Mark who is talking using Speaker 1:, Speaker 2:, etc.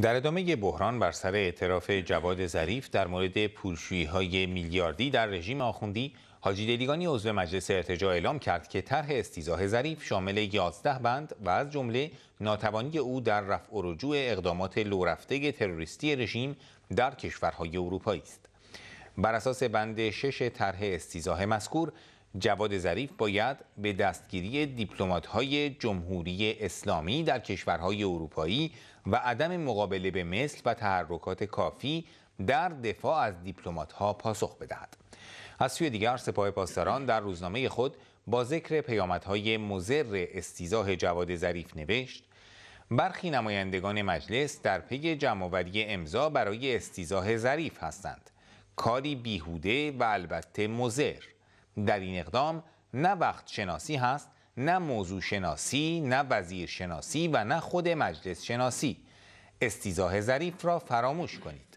Speaker 1: در ادامه بحران بر سر اعتراف جواد ظریف در مورد پولشویی های میلیاردی در رژیم آخوندی حاجی دلیگانی عضو مجلس ارتجاع اعلام کرد که طرح استیزاه ظریف شامل 11 بند و از جمله ناتوانی او در رفع و رجوع اقدامات لورفته تروریستی رژیم در کشورهای اروپایی است بر اساس بند شش طرح استیزاه مذکور جواد ظریف باید به دستگیری های جمهوری اسلامی در کشورهای اروپایی و عدم مقابله به مثل و تحرکات کافی در دفاع از ها پاسخ بدهد. از سوی دیگر سپاه پاسداران در روزنامه خود با ذکر پیامدهای مضر استیزاه جواد ظریف نوشت برخی نمایندگان مجلس در پی جمعآوری امضا برای استیزاه ظریف هستند کاری بیهوده و البته مضر در این اقدام نه وقت شناسی هست نه موضوع شناسی نه وزیر شناسی و نه خود مجلس شناسی استیزاه ظریف را فراموش کنید